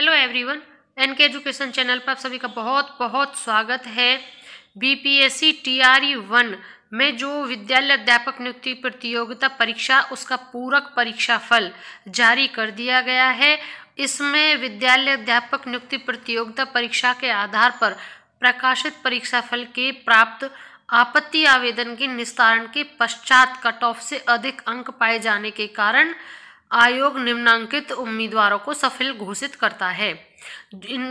hello everyone N K education channel पर आप सभी का बहुत बहुत स्वागत है बीपीएससी टीआरई वन में जो विद्यालय अध्यापक नियुक्ति प्रतियोगिता परीक्षा उसका पूरक परीक्षा फल जारी कर दिया गया है इसमें विद्यालय अध्यापक नियुक्ति प्रतियोगिता परीक्षा के आधार पर प्रकाशित परीक्षा फल के प्राप्त आपत्ति आवेदन के निस्तारण के पश्चात कट ऑफ से अधिक अंक पाए जाने के कारण आयोग निम्नांकित उम्मीदवारों को सफल घोषित करता है इन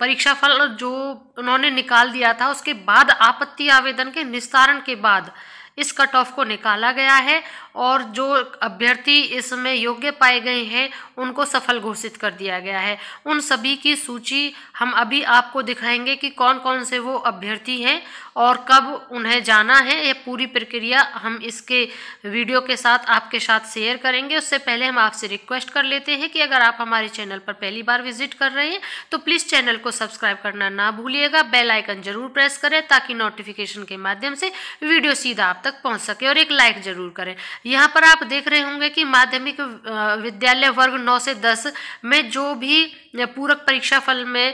परीक्षा फल जो उन्होंने निकाल दिया था उसके बाद आपत्ति आवेदन के निस्तारण के बाद इस कट ऑफ को निकाला गया है और जो अभ्यर्थी इसमें योग्य पाए गए हैं उनको सफल घोषित कर दिया गया है उन सभी की सूची हम अभी आपको दिखाएंगे कि कौन कौन से वो अभ्यर्थी हैं और कब उन्हें जाना है ये पूरी प्रक्रिया हम इसके वीडियो के साथ आपके साथ शेयर करेंगे उससे पहले हम आपसे रिक्वेस्ट कर लेते हैं कि अगर आप हमारे चैनल पर पहली बार विजिट कर रहे हैं तो प्लीज़ चैनल को सब्सक्राइब करना ना भूलिएगा बेलाइकन जरूर प्रेस करें ताकि नोटिफिकेशन के माध्यम से वीडियो सीधा आप तक तक पहुंच सके और एक लाइक जरूर करें यहाँ पर आप देख रहे होंगे कि माध्यमिक विद्यालय वर्ग नौ से दस में जो भी पूरक परीक्षा फल में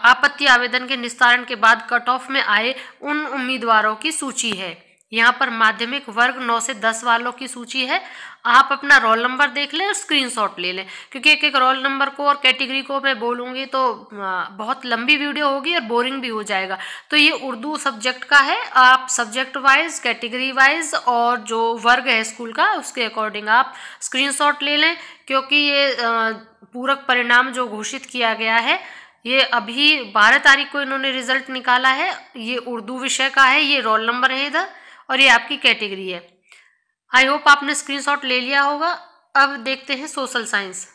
आपत्ति आवेदन के निस्तारण के बाद कट ऑफ में आए उन उम्मीदवारों की सूची है यहाँ पर माध्यमिक वर्ग नौ से दस वालों की सूची है आप अपना रोल नंबर देख लें और स्क्रीनशॉट ले लें क्योंकि एक एक रोल नंबर को और कैटेगरी को मैं बोलूँगी तो बहुत लंबी वीडियो होगी और बोरिंग भी हो जाएगा तो ये उर्दू सब्जेक्ट का है आप सब्जेक्ट वाइज कैटेगरी वाइज और जो वर्ग है स्कूल का उसके अकॉर्डिंग आप स्क्रीन ले लें क्योंकि ये पूरक परिणाम जो घोषित किया गया है ये अभी बारह तारीख को इन्होंने रिजल्ट निकाला है ये उर्दू विषय का है ये रोल नंबर है इधर और ये आपकी कैटेगरी है आई होप आपने स्क्रीनशॉट ले लिया होगा अब देखते हैं सोशल साइंस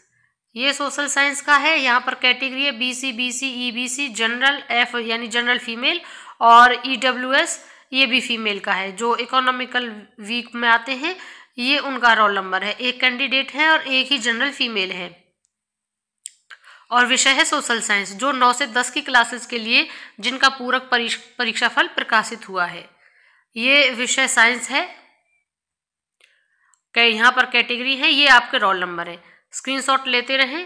ये सोशल साइंस का है यहाँ पर कैटेगरी है B C B C E B C general F यानी जनरल फीमेल और ई डब्ल्यू एस ये भी फीमेल का है जो इकोनॉमिकल वीक में आते हैं ये उनका रोल नंबर है एक कैंडिडेट है और एक ही जनरल फीमेल है और विषय है सोशल साइंस जो नौ से दस की क्लासेस के लिए जिनका पूरक परीक्षा फल प्रकाशित हुआ है ये विषय साइंस है क्या यहाँ पर कैटेगरी है ये आपके रोल नंबर है स्क्रीनशॉट लेते रहें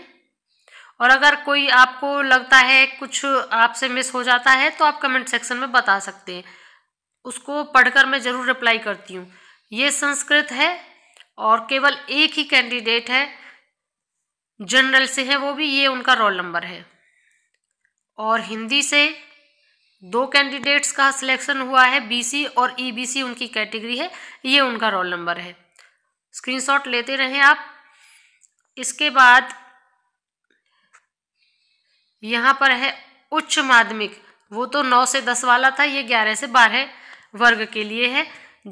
और अगर कोई आपको लगता है कुछ आपसे मिस हो जाता है तो आप कमेंट सेक्शन में बता सकते हैं उसको पढ़कर मैं ज़रूर रिप्लाई करती हूँ ये संस्कृत है और केवल एक ही कैंडिडेट है जनरल से है वो भी ये उनका रोल नंबर है और हिंदी से दो कैंडिडेट्स का सिलेक्शन हुआ है बीसी और ईबीसी e उनकी कैटेगरी है ये उनका रोल नंबर है स्क्रीनशॉट लेते रहें आप इसके बाद यहाँ पर है उच्च माध्यमिक वो तो नौ से दस वाला था ये ग्यारह से बारह वर्ग के लिए है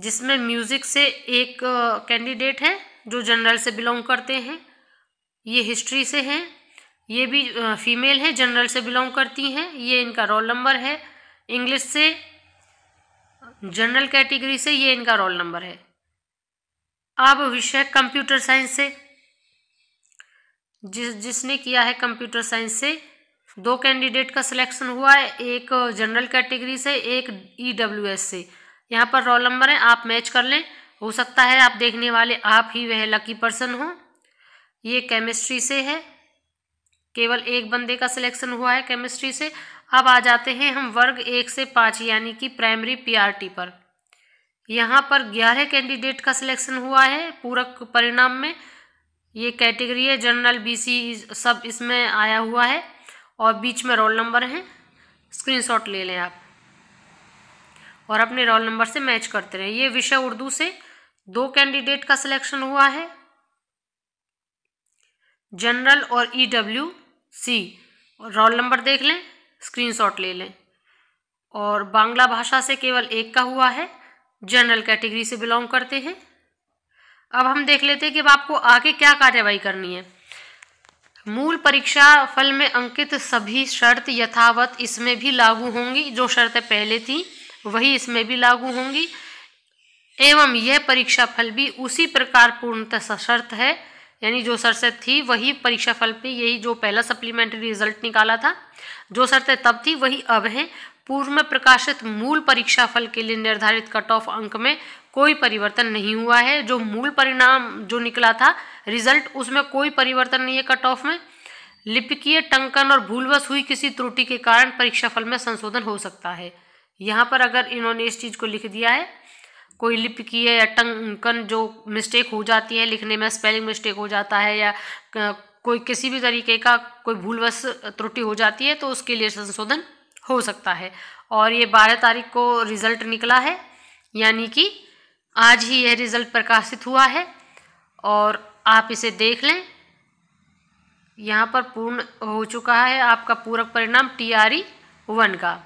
जिसमें म्यूज़िक से एक कैंडिडेट है जो जनरल से बिलोंग करते हैं ये हिस्ट्री से हैं ये भी फीमेल है जनरल से बिलोंग करती हैं ये इनका रोल नंबर है इंग्लिश से जनरल कैटेगरी से ये इनका रोल नंबर है अब विषय कंप्यूटर साइंस से जिस जिसने किया है कंप्यूटर साइंस से दो कैंडिडेट का सिलेक्शन हुआ है एक जनरल कैटेगरी से एक ईडब्ल्यूएस e से यहाँ पर रोल नंबर है आप मैच कर लें हो सकता है आप देखने वाले आप ही वह लकी पर्सन हो ये केमिस्ट्री से है केवल एक बंदे का सिलेक्शन हुआ है केमिस्ट्री से अब आ जाते हैं हम वर्ग एक से पाँच यानी कि प्राइमरी पीआरटी पर यहाँ पर ग्यारह कैंडिडेट का सिलेक्शन हुआ है पूरक परिणाम में ये कैटेगरी है जनरल बीसी सब इसमें आया हुआ है और बीच में रोल नंबर हैं स्क्रीनशॉट ले लें आप और अपने रोल नंबर से मैच करते रहें ये विषय उर्दू से दो कैंडिडेट का सिलेक्शन हुआ है जनरल और ईडब्ल्यू e सी और रोल नंबर देख लें स्क्रीनशॉट ले लें और बांग्ला भाषा से केवल एक का हुआ है जनरल कैटेगरी से बिलोंग करते हैं अब हम देख लेते हैं कि अब आपको आगे क्या कार्यवाही करनी है मूल परीक्षा फल में अंकित सभी शर्त यथावत इसमें भी लागू होंगी जो शर्तें पहले थी वही इसमें भी लागू होंगी एवं यह परीक्षा फल भी उसी प्रकार पूर्णतः सशर्त है यानी जो शर्त थी वही परीक्षा फल पे यही जो पहला सप्लीमेंट्री रिजल्ट निकाला था जो शर्तें तब थी वही अब हैं पूर्व में प्रकाशित मूल परीक्षा फल के लिए निर्धारित कट ऑफ अंक में कोई परिवर्तन नहीं हुआ है जो मूल परिणाम जो निकला था रिजल्ट उसमें कोई परिवर्तन नहीं है कट ऑफ में लिपिकीय टंकन और भूलवश हुई किसी त्रुटि के कारण परीक्षा फल में संशोधन हो सकता है यहाँ पर अगर इन्होंने इस चीज़ को लिख दिया है कोई लिप की है या टंकन जो मिस्टेक हो जाती है लिखने में स्पेलिंग मिस्टेक हो जाता है या कोई किसी भी तरीके का कोई भूलवश त्रुटि हो जाती है तो उसके लिए संशोधन हो सकता है और ये बारह तारीख को रिज़ल्ट निकला है यानी कि आज ही यह रिज़ल्ट प्रकाशित हुआ है और आप इसे देख लें यहाँ पर पूर्ण हो चुका है आपका पूरक परिणाम टी आर ई वन का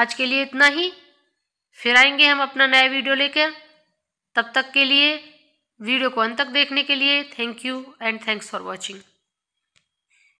आज के लिए इतना ही फिर आएंगे हम अपना नया वीडियो लेकर तब तक के लिए वीडियो को अंत तक देखने के लिए thank you and thanks for watching